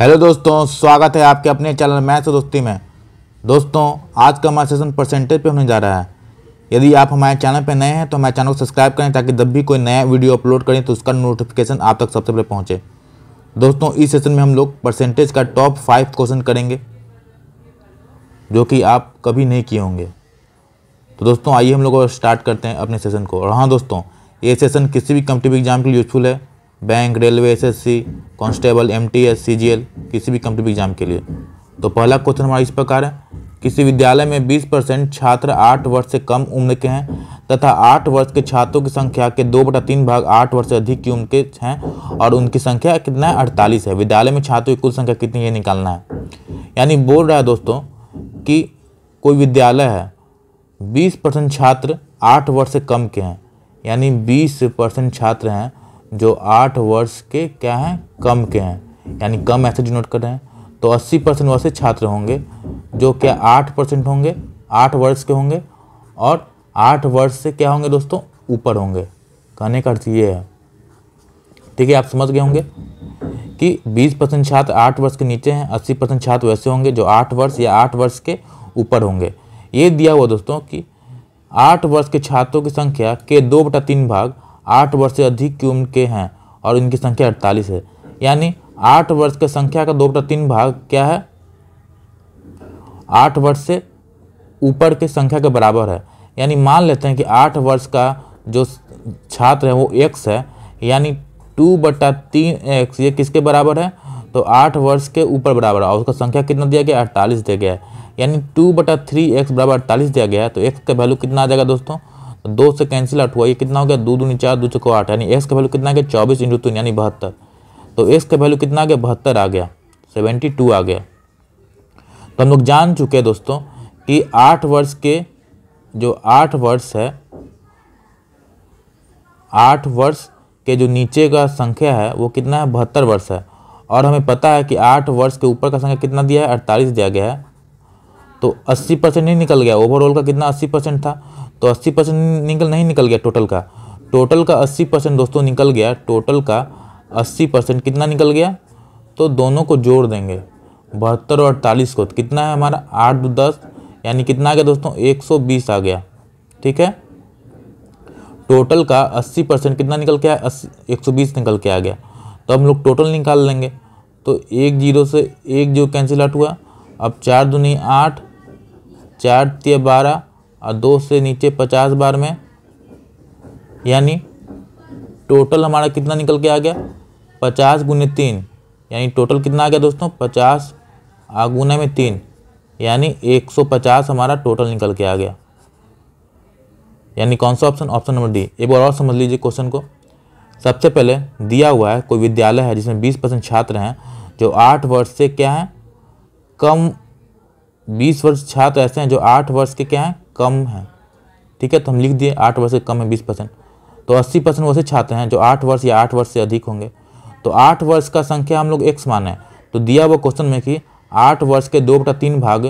hello दोस्तों स्वागत है आपके अपने चैनल मैथ्स दोस्ती में दोस्तों आज का हमारा सेशन परसेंटेज पे होने जा रहा है यदि आप हमारे चैनल पर नए हैं तो हमारे चैनल को सब्सक्राइब करें ताकि जब भी कोई नया वीडियो अपलोड करें तो उसका नोटिफिकेशन आप तक सबसे पहले पहुँचे दोस्तों इस सेशन में हम लोग परसेंटेज का टॉप फाइव क्वेश्चन करेंगे जो कि आप कभी नहीं किए होंगे तो दोस्तों आइए हम लोग स्टार्ट करते हैं अपने सेशन को और हाँ दोस्तों ये सेशन किसी भी कम्पिटिव एग्जाम के लिए यूज़फुल है bank railway S S C constable M T S C G L किसी भी कंपनी एग्जाम के लिए तो पहला क्वेश्चन हमारा इस प्रकार है किसी विद्यालय में 20 परसेंट छात्र आठ वर्ष से कम उम्र के हैं तथा आठ वर्ष के छात्रों की संख्या के दो बटा तीन भाग आठ वर्ष से अधिक की उम्र के हैं और उनकी संख्या कितना है अड़तालीस है विद्यालय में छात्रों की कुल संख्या कितनी ये निकालना है यानी बोल रहा है दोस्तों कि कोई विद्यालय है बीस परसेंट छात्र आठ वर्ष से कम के हैं यानी बीस परसेंट छात्र हैं जो आठ वर्ष के क्या हैं कम के हैं यानी कम ऐसे डिनोट कर रहे हैं तो अस्सी परसेंट वैसे छात्र होंगे जो क्या आठ परसेंट होंगे आठ वर्ष के होंगे और आठ वर्ष से क्या होंगे दोस्तों ऊपर होंगे कहने का अर्थ ये है ठीक है आप समझ गए होंगे कि 20 परसेंट छात्र आठ वर्ष के नीचे हैं 80 परसेंट छात्र वैसे होंगे जो आठ वर्ष या आठ वर्ष के ऊपर होंगे ये दिया हुआ दोस्तों कि आठ वर्ष के छात्रों की संख्या के दो बटा तीन भाग आठ वर्ष से अधिक की उम्र के हैं और इनकी संख्या अड़तालीस है यानी आठ वर्ष के संख्या का दो बटा तीन भाग क्या है आठ वर्ष से ऊपर के संख्या के बराबर है यानी मान लेते हैं कि आठ वर्ष का जो छात्र है वो एक्स है यानी टू बटा तीन एक्स ये किसके बराबर है तो आठ वर्ष के ऊपर बराबर है और उसका संख्या कितना दिया गया अड़तालीस दिया गया है यानी टू बटा थ्री एक्स बराबर अड़तालीस दिया गया है तो एक्स का वैल्यू कितना आ जाएगा दोस्तों दो से कैंसिल आउट हुआ ये कितना हो गया दो दूनी चार दो चको आठ यानी एक्स का वैल्यू कितना गया चौबीस इंटू तीन यानी बहत्तर तो एक्स का वैल्यू कितना गया बहत्तर आ गया सेवेंटी टू आ गया तो हम लोग जान चुके हैं दोस्तों कि आठ वर्ष के जो आठ वर्ष है आठ वर्ष के जो नीचे का संख्या है वो कितना है बहत्तर वर्ष है और हमें पता है कि आठ वर्ष के ऊपर का संख्या कितना दिया है अड़तालीस दिया गया है तो अस्सी परसेंट ही निकल गया ओवरऑल का कितना अस्सी परसेंट था तो अस्सी परसेंट निकल नहीं निकल गया टोटल का टोटल का अस्सी परसेंट दोस्तों निकल गया टोटल का अस्सी परसेंट कितना निकल गया तो दोनों को जोड़ देंगे बहत्तर और अड़तालीस को तो कितना है हमारा आठ दो दस यानी कितना आ गया दोस्तों एक सौ बीस आ गया ठीक है टोटल का अस्सी परसेंट कितना निकल के आया अस्सी एक सौ बीस निकल के आ गया तो हम लोग टोटल निकाल लेंगे तो एक जीरो से एक जो कैंसिल आउट हुआ अब चार दूनी आठ चार तीय बारह और दो से नीचे पचास बार में यानी टोटल हमारा कितना निकल के आ गया पचास गुने तीन यानी टोटल कितना आ गया दोस्तों पचास गुना में तीन यानी एक सौ पचास हमारा टोटल निकल के आ गया यानी कौन सा ऑप्शन ऑप्शन नंबर डी एक बार और समझ लीजिए क्वेश्चन को सबसे पहले दिया हुआ है कोई विद्यालय है जिसमें बीस परसेंट छात्र हैं जो आठ वर्ष से क्या हैं कम बीस वर्ष छात्र ऐसे हैं जो आठ वर्ष के क्या हैं कम है ठीक है तो हम लिख दिए आठ वर्ष से कम है बीस परसेंट तो अस्सी परसेंट वैसे छात्र हैं जो आठ वर्ष या आठ वर्ष से अधिक होंगे तो आठ वर्ष का संख्या हम लोग एक्स माने तो दिया हुआ क्वेश्चन में कि आठ वर्ष के दो बटा तीन भाग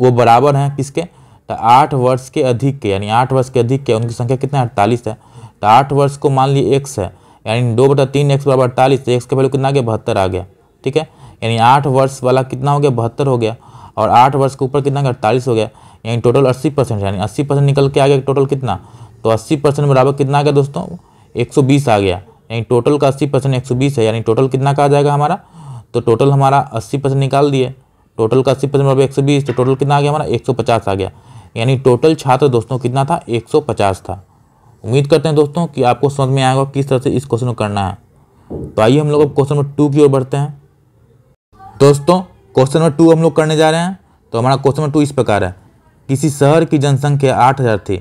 वो बराबर हैं किसके तो आठ वर्ष के अधिक के यानी आठ वर्ष के अधिक के उनकी संख्या कितना है अड़तालीस है तो आठ वर्ष को मान लिए एक्स है यानी दो बटा तीन एक्स बराबर अड़तालीस एक्स के वैल्यू कितना आ गया बहत्तर आ गया ठीक है यानी आठ वर्ष वाला कितना हो गया बहत्तर हो गया और आठ वर्ष के ऊपर कितना अड़तालीस हो गया यानी टोटल अस्सी परसेंट यानी अस्सी परसेंट निकल के आ गया टोटल कितना तो अस्सी परसेंट बराबर कितना आ गया दोस्तों एक सौ बीस आ गया यानी टोटल का अस्सी परसेंट एक सौ बीस है यानी टोटल कितना का आ जाएगा हमारा तो टोटल हमारा अस्सी परसेंट निकाल दिए टोटल का अस्सी परसेंट बराबर एक सौ बीस तो टोटल कितना आ गया हमारा एक सौ पचास आ गया यानी टोटल छात्र दोस्तों कितना था एक सौ पचास था उम्मीद करते हैं दोस्तों कि आपको समझ में आएगा किस तरह से इस क्वेश्चन को करना है तो आइए हम लोग अब क्वेश्चन नंबर टू की ओर बढ़ते हैं दोस्तों क्वेश्चन नंबर टू हम लोग करने जा रहे हैं तो हमारा क्वेश्चन नंबर टू इस प्रकार है किसी शहर की जनसंख्या आठ हज़ार थी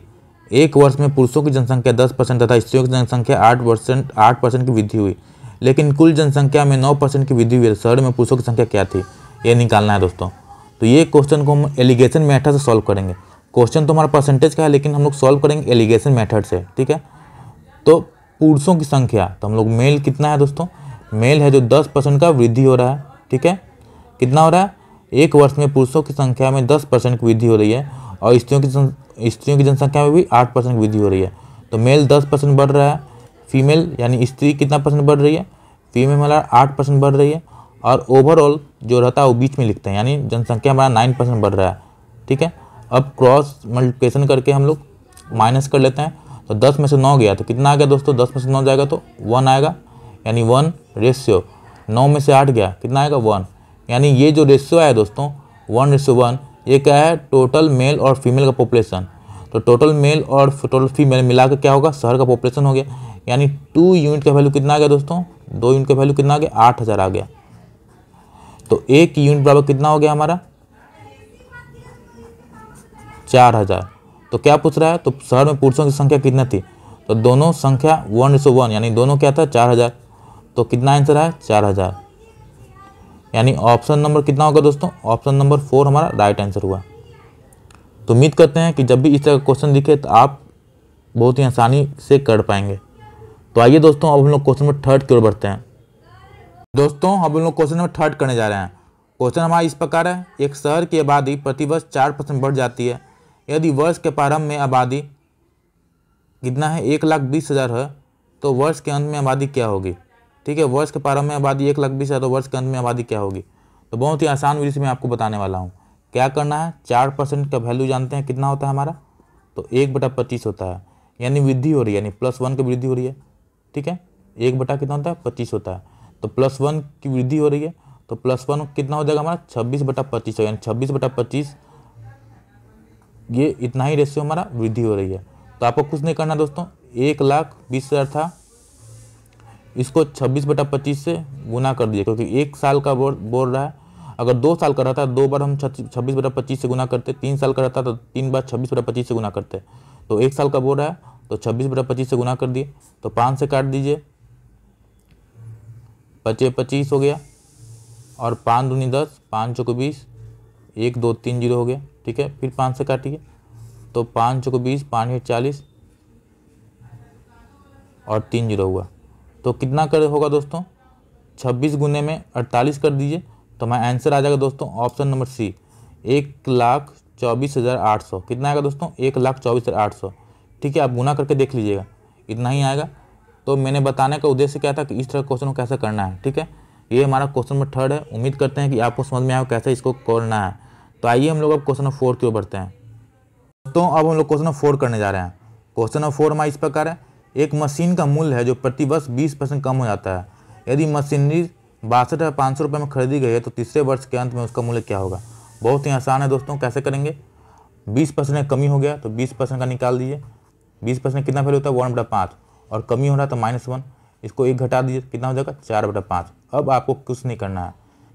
एक वर्ष में पुरुषों की जनसंख्या दस परसेंट तथा स्त्रियों की जनसंख्या आठ परसेंट आठ परसेंट की वृद्धि हुई लेकिन कुल जनसंख्या में नौ परसेंट की वृद्धि हुई शहर में पुरुषों की संख्या क्या थी ये निकालना है दोस्तों तो ये क्वेश्चन को हम एलिगेशन मैथड से सॉल्व करेंगे क्वेश्चन तो हमारा परसेंटेज का है लेकिन हम लोग सॉल्व करेंगे एलिगेशन मैथड से ठीक है तो पुरुषों की संख्या तो हम लोग मेल कितना है दोस्तों मेल है जो दस परसेंट का वृद्धि हो रहा है ठीक है कितना हो रहा है एक वर्ष में पुरुषों की संख्या में दस परसेंट की वृद्धि हो रही है और स्त्रियों की स्त्रियों की जनसंख्या में भी आठ परसेंट की वृद्धि हो रही है तो मेल दस परसेंट बढ़ रहा है फीमेल यानी स्त्री कितना परसेंट बढ़ रही है फीमेल हमारा आठ परसेंट बढ़ रही है और ओवरऑल जो रहता है वो बीच में लिखते हैं यानी जनसंख्या हमारा नाइन परसेंट बढ़ रहा है ठीक है अब क्रॉस मल्टीप्लिकेशन करके हम लोग माइनस कर लेते हैं तो दस में से नौ गया तो कितना आ गया दोस्तों दस में से नौ जाएगा तो वन आएगा यानी वन रेशियो नौ में से आठ गया कितना आएगा वन यानी ये जो रेशियो है दोस्तों वन रेशो वन ये क्या है टोटल मेल और फीमेल का पॉपुलेशन तो टोटल मेल और टोटल फीमेल मिला क्या होगा शहर का पॉपुलेशन हो गया यानी टू यूनिट का वैल्यू कितना आ गया दोस्तों दो यूनिट का वैल्यू कितना आ गया आठ हज़ार आ गया तो एक यूनिट बराबर कितना हो गया हमारा चार हज़ार तो क्या पूछ रहा है तो शहर में पुरुषों की संख्या कितना थी तो दोनों संख्या वन सौ वन यानी दोनों क्या था चार हज़ार तो कितना आंसर है चार हज़ार यानी ऑप्शन नंबर कितना होगा दोस्तों ऑप्शन नंबर फोर हमारा राइट आंसर हुआ तो उम्मीद करते हैं कि जब भी इस तरह का क्वेश्चन दिखे तो आप बहुत ही आसानी से कर पाएंगे तो आइए दोस्तों अब हम लोग क्वेश्चन नंबर थर्ड की ओर बढ़ते हैं दोस्तों हम लोग क्वेश्चन नंबर थर्ड करने जा रहे हैं क्वेश्चन हमारा इस प्रकार है एक शहर की आबादी प्रतिवर्ष चार परसेंट बढ़ जाती है यदि वर्ष के प्रारंभ में आबादी कितना है एक लाख बीस हज़ार है तो वर्ष के अंत में आबादी क्या होगी ठीक है वर्ष के प्रारंभ में आबादी एक लाख बीस हज़ार तो वर्ष के अंत में आबादी क्या होगी तो बहुत ही आसान विधि से मैं आपको बताने वाला हूँ क्या करना है चार परसेंट का वैल्यू जानते हैं कितना होता है हमारा तो एक बटा पच्चीस होता है यानी वृद्धि हो रही है यानी प्लस वन की वृद्धि हो रही है ठीक है एक बटा कितना होता है पच्चीस होता है तो प्लस वन की वृद्धि हो रही है तो प्लस वन कितना हो जाएगा हमारा छब्बीस बटा पच्चीस यानी छब्बीस बटा पच्चीस ये इतना ही रेशियो हमारा वृद्धि हो रही है तो आपको कुछ नहीं करना दोस्तों एक लाख बीस हज़ार था इसको छब्बीस बटा पच्चीस से गुना कर दिया क्योंकि एक साल का बोल बोल रहा है अगर दो साल का रहता दो बार हम छब्बीस बटा पच्चीस से गुना करते तीन साल का रहता तो तीन बार छब्बीस बटा पच्चीस से गुना करते तो एक साल का बोल रहा है तो छब्बीस बटा पच्चीस से गुना कर दिए तो पाँच से काट दीजिए पचे पच्चीस हो गया और पाँच दूनी दस पाँच चौक बीस एक दो तीन जीरो हो गया ठीक है फिर पाँच से काटिए तो पाँच चौक बीस पाँच चालीस और तीन जीरो हुआ तो कितना कर होगा दोस्तों छब्बीस गुने में अड़तालीस कर दीजिए तो हमारा आंसर आ जाएगा दोस्तों ऑप्शन नंबर सी एक लाख चौबीस हज़ार आठ सौ कितना आएगा दोस्तों एक लाख चौबीस हज़ार आठ सौ ठीक है आप गुना करके देख लीजिएगा इतना ही आएगा तो मैंने बताने का उद्देश्य क्या था कि इस तरह क्वेश्चन को कैसे करना है ठीक है ये हमारा क्वेश्चन नंबर थर्ड है उम्मीद करते हैं कि आपको समझ में आएगा कैसे इसको करना है तो आइए हम लोग अब क्वेश्चन नंबर फोर की ओर बढ़ते हैं दोस्तों अब हम लोग क्वेश्चन नंबर फोर करने जा रहे हैं क्वेश्चन नंबर फोर हमारा इस प्रकार है एक मशीन का मूल्य है जो प्रति वर्ष बीस परसेंट कम हो जाता है यदि मशीनरी बासठ हज़ार पाँच सौ रुपये में खरीदी गई है तो तीसरे वर्ष के अंत में उसका मूल्य क्या होगा बहुत ही आसान है दोस्तों कैसे करेंगे बीस परसेंट कमी हो गया तो बीस परसेंट का निकाल दीजिए बीस परसेंट कितना फैल होता है वन बटा पाँच और कमी हो रहा है तो माइनस वन इसको एक घटा दीजिए कितना हो जाएगा चार बटा पाँच अब आपको कुछ नहीं करना है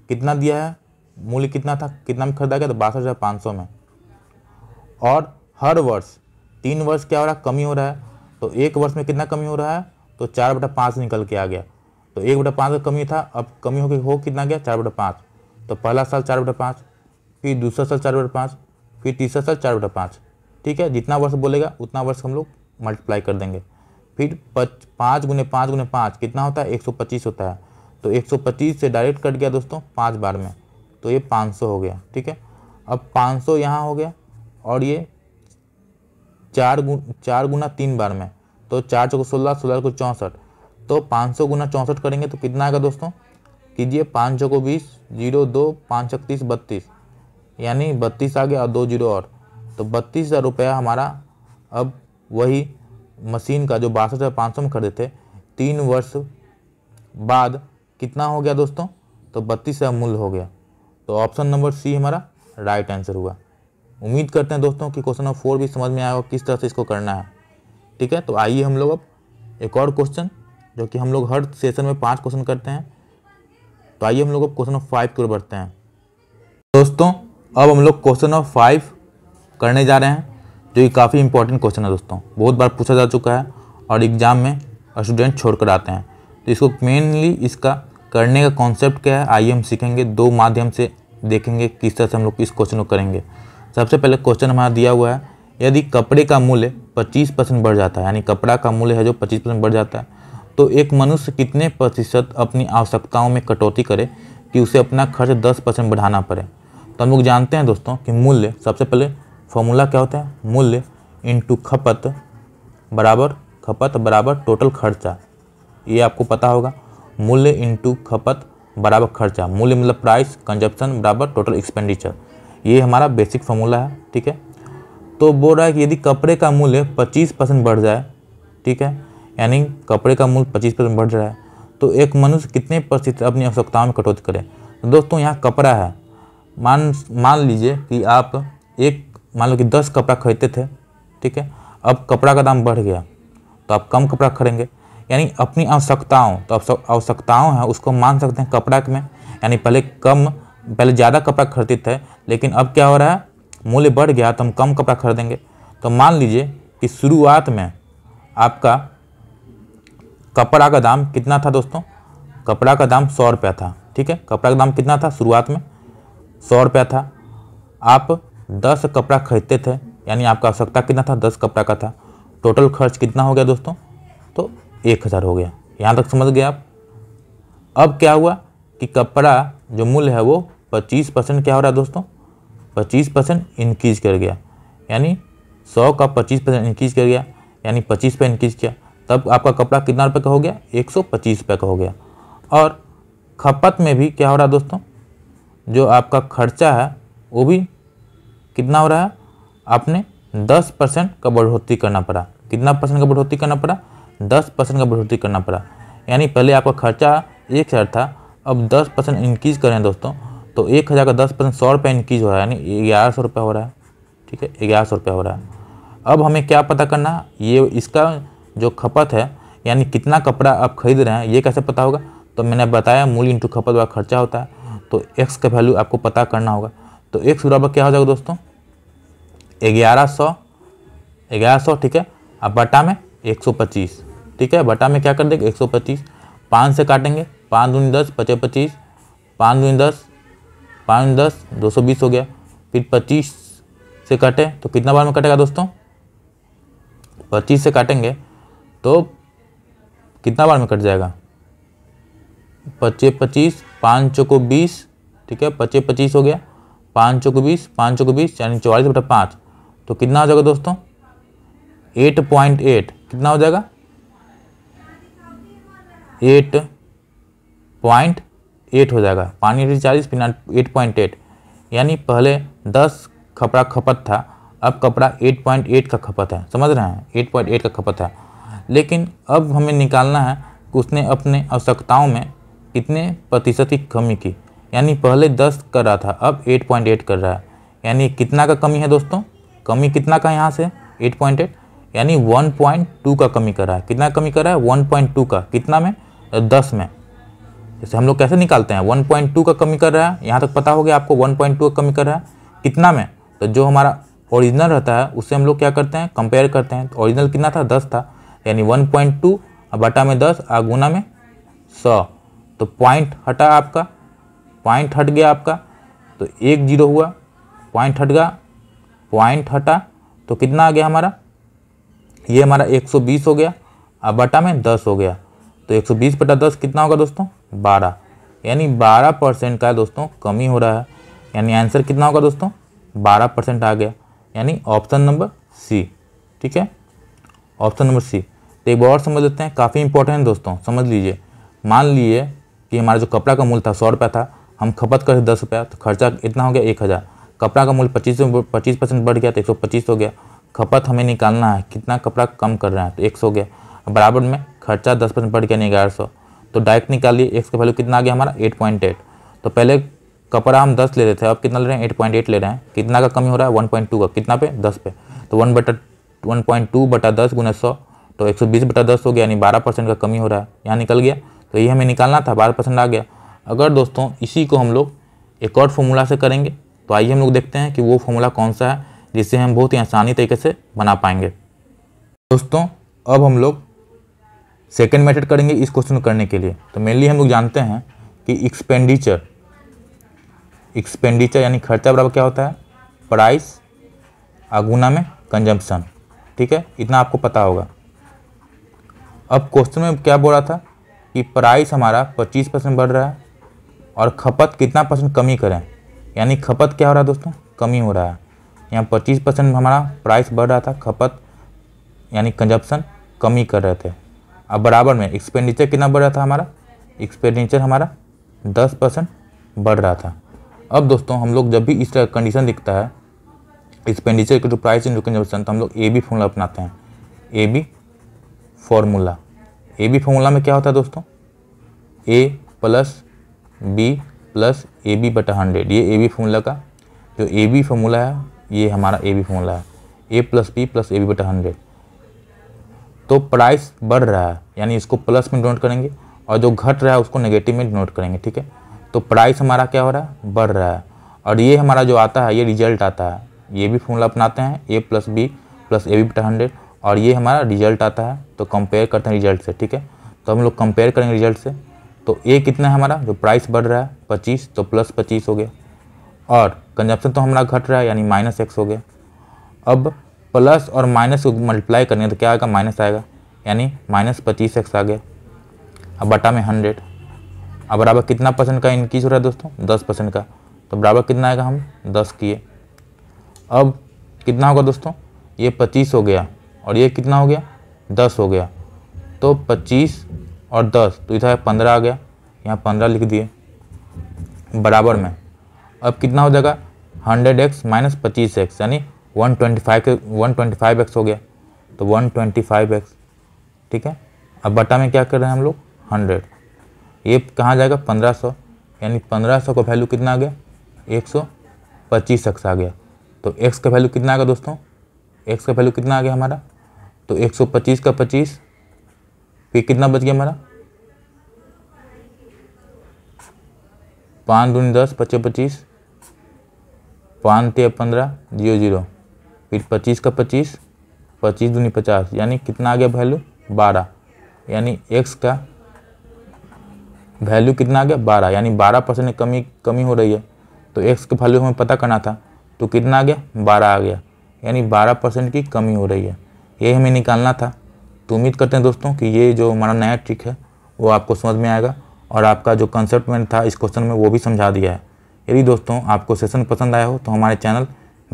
कितना दिया है मूल्य कितना था कितना में खरीदा गया तो बासठ हज़ार पाँच सौ में और हर वर्ष तीन वर्ष क्या हो रहा है कमी हो रहा है तो एक वर्ष में कितना कमी हो रहा है तो चार बटा पाँच निकल के आ गया तो एक बटा पाँच का कमी था अब कमी हो गई हो कितना गया चार बटा पाँच तो पहला साल चार बटा पाँच फिर दूसरा साल चार बटा पाँच फिर तीसरा साल चार बटा पाँच ठीक है जितना वर्ष बोलेगा उतना वर्ष हम लोग मल्टीप्लाई कर देंगे फिर पच पाँच गुने पाँच गुने पाँच कितना होता है एक सौ पच्चीस होता है तो एक सौ पच्चीस से डायरेक्ट कट गया दोस्तों पाँच बार में तो ये पाँच सौ हो गया ठीक है अब पाँच सौ यहाँ हो गया और ये चार गुण चार गुना तीन बार में तो चार चौक सोलह सोलह को चौंसठ तो पाँच सौ गुना चौंसठ करेंगे तो कितना आएगा दोस्तों कीजिए पाँच चौको बीस जीरो दो पाँच छत्तीस बत्तीस यानी बत्तीस आ गया और दो जीरो और तो बत्तीस हज़ार रुपया हमारा अब वही मशीन का जो बासठ हज़ार पाँच सौ में खरीदे थे तीन वर्ष बाद कितना हो गया दोस्तों तो बत्तीस हज़ार मूल्य हो गया तो ऑप्शन नंबर सी हमारा राइट आंसर हुआ उम्मीद करते हैं दोस्तों कि क्वेश्चन नंबर फोर भी समझ में आएगा किस तरह से इसको करना है ठीक है तो आइए हम लोग अब एक और क्वेश्चन जो कि हम लोग हर सेशन में पाँच क्वेश्चन करते हैं तो आइए हम लोग अब क्वेश्चन नंबर फाइव की ओर बढ़ते हैं दोस्तों अब हम लोग क्वेश्चन नंबर फाइव करने जा रहे हैं जो कि काफ़ी इंपॉर्टेंट क्वेश्चन है दोस्तों बहुत बार पूछा जा चुका है और एग्ज़ाम में स्टूडेंट छोड़ कर आते हैं तो इसको मेनली इसका करने का कॉन्सेप्ट क्या है आइए हम सीखेंगे दो माध्यम से देखेंगे किस तरह से हम लोग इस क्वेश्चन को करेंगे सबसे पहले क्वेश्चन हमारा दिया हुआ है यदि कपड़े का मूल्य 25 परसेंट बढ़ जाता है यानी कपड़ा का मूल्य है जो 25 परसेंट बढ़ जाता है तो एक मनुष्य कितने प्रतिशत अपनी आवश्यकताओं में कटौती करे कि उसे अपना खर्च 10 परसेंट बढ़ाना पड़े तो हम लोग जानते हैं दोस्तों कि मूल्य सबसे पहले फॉर्मूला क्या होता है मूल्य इंटू खपत बराबर खपत बराबर टोटल खर्चा ये आपको पता होगा मूल्य इंटू खपत बराबर खर्चा मूल्य मतलब प्राइस कंजप्शन बराबर टोटल एक्सपेंडिचर ये हमारा बेसिक फॉर्मूला है ठीक है तो बोल रहा है कि यदि कपड़े का मूल्य पच्चीस परसेंट बढ़ जाए ठीक है यानी कपड़े का मूल्य पच्चीस परसेंट बढ़ जाए तो एक मनुष्य कितने प्रतिशत अपनी आवश्यकताओं में कटौती करे तो दोस्तों यहाँ कपड़ा है मान मान लीजिए कि आप एक मान लो कि दस कपड़ा खरीदते थे ठीक है अब कपड़ा का दाम बढ़ गया तो आप कम कपड़ा खरीदेंगे यानी अपनी आवश्यकताओं तो आवश्यकताओं है उसको मान सकते हैं कपड़ा में यानी पहले कम पहले ज़्यादा कपड़ा खरीदते थे लेकिन अब क्या हो रहा है मूल्य बढ़ गया तो हम कम कपड़ा खरीदेंगे तो मान लीजिए कि शुरुआत में आपका कपड़ा का दाम कितना था दोस्तों कपड़ा का दाम सौ रुपया था ठीक है कपड़ा का दाम कितना था शुरुआत में सौ रुपया था आप दस कपड़ा खरीदते थे यानी आपका आवश्यकता कितना था दस कपड़ा का था टोटल खर्च कितना हो गया दोस्तों तो एक हज़ार हो गया यहाँ तक समझ गए आप अब क्या हुआ कि कपड़ा जो मूल्य है वो पच्चीस परसेंट क्या हो रहा है दोस्तों पच्चीस परसेंट इंक्रीज़ कर गया यानी सौ का पच्चीस परसेंट इंक्रीज कर गया यानी पच्चीस पे इंक्रीज किया तब आपका कपड़ा कितना रुपये का हो गया एक सौ पच्चीस रुपये का हो गया और खपत में भी क्या हो रहा है दोस्तों जो आपका खर्चा है वो भी कितना हो रहा है आपने दस परसेंट का बढ़ोतरी करना पड़ा कितना परसेंट का बढ़ोतरी करना पड़ा दस परसेंट का बढ़ोतरी करना पड़ा यानी पहले आपका खर्चा एक हज़ार था अब दस परसेंट इंक्रीज करें दोस्तों तो एक हज़ार का दस परसेंट सौ रुपये इंक्रीज हो रहा है यानी ग्यारह सौ रुपये हो रहा है ठीक है ग्यारह सौ रुपये हो रहा है अब हमें क्या पता करना ये इसका जो खपत है यानी कितना कपड़ा आप खरीद रहे हैं ये कैसे पता होगा तो मैंने बताया मूल इंटू खपत वाला खर्चा होता है तो एक्स का वैल्यू आपको पता करना होगा तो एक्स बराबर क्या हो जाएगा दोस्तों ग्यारह सौ ग्यारह सौ ठीक है अब बटा में एक सौ पच्चीस ठीक है बटा में क्या कर देगा एक सौ पच्चीस पाँच से काटेंगे पाँच दूनी दस पचे पच्चीस पाँच दूनी दस पाँच दस दो सौ बीस हो गया फिर पच्चीस से काटें तो कितना बार में कटेगा दोस्तों पच्चीस से काटेंगे तो कितना बार में कट जाएगा पच्चे पच्चीस पाँच चौको बीस ठीक है पच्चे पच्चीस हो गया पाँच चौको बीस पाँच चौको बीस यानी चौवालीस बटा पाँच तो कितना हो जाएगा दोस्तों एट पॉइंट एट कितना हो जाएगा एट पॉइंट एट हो जाएगा पानी चालीस पिना एट पॉइंट एट यानी पहले दस कपड़ा खपत था अब कपड़ा एट पॉइंट एट का खपत है समझ रहे हैं एट पॉइंट एट का खपत है लेकिन अब हमें निकालना है कि उसने अपने आवश्यकताओं में कितने प्रतिशत की कमी की यानी पहले दस कर रहा था अब एट पॉइंट एट कर रहा है यानी कितना का कमी है दोस्तों कमी कितना का यहाँ से एट पॉइंट एट यानी वन पॉइंट टू का कमी कर रहा है कितना कमी कर रहा है वन पॉइंट टू का कितना में दस में जैसे हम लोग कैसे निकालते हैं 1.2 का कमी कर रहा है यहाँ तक पता हो गया आपको 1.2 का कमी कर रहा है कितना में तो जो हमारा ओरिजिनल रहता है उससे हम लोग क्या करते हैं कंपेयर करते हैं तो ओरिजिनल कितना था दस था यानी वन पॉइंट टू बटा में दस और गुना में सौ तो पॉइंट हटा आपका पॉइंट हट गया आपका तो एक जीरो हुआ पॉइंट हट गया पॉइंट हटा तो कितना आ गया हमारा ये हमारा बीस हो गया और बटा में दस हो गया तो 120 बटा दस कितना होगा दोस्तों 12 यानी 12 परसेंट का दोस्तों कमी हो रहा है यानी आंसर कितना होगा दोस्तों 12 परसेंट आ गया यानी ऑप्शन नंबर सी ठीक है ऑप्शन नंबर सी तो एक और समझ लेते हैं काफ़ी इंपॉर्टेंट है दोस्तों समझ लीजिए मान लीजिए कि हमारा जो कपड़ा का मूल था सौ रुपया था हम खपत करते दस रुपया तो खर्चा इतना हो गया एक हज़ार कपड़ा का मूल्य पच्चीस पच्चीस परसेंट बढ़ गया तो एक सौ पच्चीस हो गया खपत हमें निकालना है कितना कपड़ा कम कर रहे हैं तो एक सौ हो गया बराबर में खर्चा दस परसेंट बढ़ गया नहीं ग्यारह सौ तो डायरेक्ट निकालिए एक्स का वैल्यू कितना आ गया हमारा एट पॉइंट एट तो पहले कपड़ा हम दस ले रहे थे अब कितना ले रहे हैं एट पॉइंट एट ले रहे हैं कितना का कमी हो रहा है वन पॉइंट टू का कितना पे दस पे तो वन बटा वन पॉइंट टू बटा दस गुना सौ तो एक सौ बीस बटा दस हो गया यानी बारह परसेंट का कमी हो रहा है यहाँ निकल गया तो ये हमें निकालना था बारह परसेंट आ गया अगर दोस्तों इसी को हम लोग एक और फॉर्मूला से करेंगे तो आइए हम लोग देखते हैं कि वो फॉर्मूला कौन सा है जिससे हम बहुत ही आसानी तरीके से बना पाएंगे दोस्तों अब हम लोग सेकेंड मेथड करेंगे इस क्वेश्चन को करने के लिए तो मेनली हम लोग जानते हैं कि एक्सपेंडिचर एक्सपेंडिचर यानी खर्चा बराबर क्या होता है प्राइस अगुना में कंजम्पशन ठीक है इतना आपको पता होगा अब क्वेश्चन में क्या बोल रहा था कि प्राइस हमारा 25 परसेंट बढ़ रहा है और खपत कितना परसेंट कमी करें यानी खपत क्या हो रहा है दोस्तों कमी हो रहा है यहाँ 25 परसेंट हमारा प्राइस बढ़ रहा था खपत यानी कंजप्शन कमी कर रहे थे अब बराबर में एक्सपेंडिचर कितना बढ़ रहा था हमारा एक्सपेंडिचर हमारा दस परसेंट बढ़ रहा था अब दोस्तों हम लोग जब भी इस तरह कंडीशन दिखता है एक्सपेंडिचर के जो प्राइस एंड कंजम्पशन तो हम लोग ए बी फॉर्मूला अपनाते हैं A B formula A B formula में क्या होता है दोस्तों A plus B plus A B बटा हंड्रेड ये ए बी फॉर्मूला का जो ए बी फॉर्मूला है ये हमारा ए बी फॉर्मूला है A plus B plus A B बटा हंड्रेड तो प्राइस बढ़ रहा है यानी इसको प्लस में डोनोट करेंगे और जो घट रहा है उसको नेगेटिव में डोनोट करेंगे ठीक है तो प्राइस हमारा क्या हो रहा है बढ़ रहा है और ये हमारा जो आता है ये रिजल्ट आता है ये भी फॉर्मूला अपनाते हैं A plus B plus A B बटा हंड्रेड और ये हमारा रिजल्ट आता है तो कंपेयर करते हैं रिजल्ट से ठीक है तो हम लोग कंपेयर करेंगे रिजल्ट से तो ए कितना है हमारा जो प्राइस बढ़ रहा है पच्चीस तो प्लस पच्चीस हो गया और कंजप्शन तो हमारा घट रहा है यानी माइनस एक्स हो गया अब प्लस और माइनस को मल्टीप्लाई करेंगे तो क्या आएगा माइनस आएगा यानी माइनस पच्चीस एक्स आ गया अब बटा में हंड्रेड अब बराबर कितना परसेंट का इनक्रीज हो रहा है दोस्तों दस परसेंट का तो बराबर कितना आएगा हम दस किए अब कितना होगा दोस्तों ये पच्चीस हो गया और ये कितना हो गया दस हो गया तो पच्चीस और दस तो इधर पंद्रह आ गया यहाँ पंद्रह लिख दिए बराबर में अब कितना हो जाएगा हंड्रेड एक्स माइनस पच्चीस एक्स यानी वन ट्वेंटी फाइव के वन ट्वेंटी फाइव एक्स हो गया तो वन ट्वेंटी फाइव एक्स ठीक है अब बटा में क्या कर रहे हैं हम लोग हंड्रेड ये कहाँ जाएगा पंद्रह सौ यानी पंद्रह सौ का वैल्यू कितना आ गया एक सौ पच्चीस एक्स आ गया तो एक्स का वैल्यू कितना आ गया दोस्तों एक्स का वैल्यू कितना आ गया हमारा तो एक सौ पच्चीस का पच्चीस फिर कितना बच गया हमारा पाँच दूनी दस पच्चीस पच्चीस पाँच तेरह पंद्रह जीरो जीरो फिर पच्चीस का पच्चीस पच्चीस दूनी पचास यानी कितना आ गया वैल्यू बारह यानी एक्स का वैल्यू कितना आ गया बारह यानी बारह परसेंट कमी कमी हो रही है तो एक्स का वैल्यू हमें पता करना था तो कितना आ गया बारह आ गया यानी बारह परसेंट की कमी हो रही है ये हमें निकालना था तो उम्मीद करते हैं दोस्तों कि ये जो हमारा नया ट्रिक है वो आपको समझ में आएगा और आपका जो कंसेप्ट मैंने था इस क्वेश्चन में वो भी समझा दिया है यदि दोस्तों आपको सेशन पसंद आया हो तो हमारे चैनल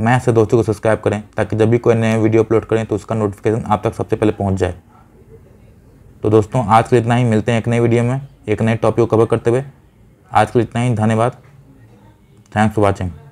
मैं से दोस्तों को सब्सक्राइब करें ताकि जब भी कोई नए वीडियो अपलोड करें तो उसका नोटिफिकेशन आप तक सबसे पहले पहुँच जाए तो दोस्तों आज के लिए इतना ही मिलते हैं एक नए वीडियो में एक नए टॉपिक को कवर करते हुए आज के लिए इतना ही धन्यवाद थैंक्स फॉर वॉचिंग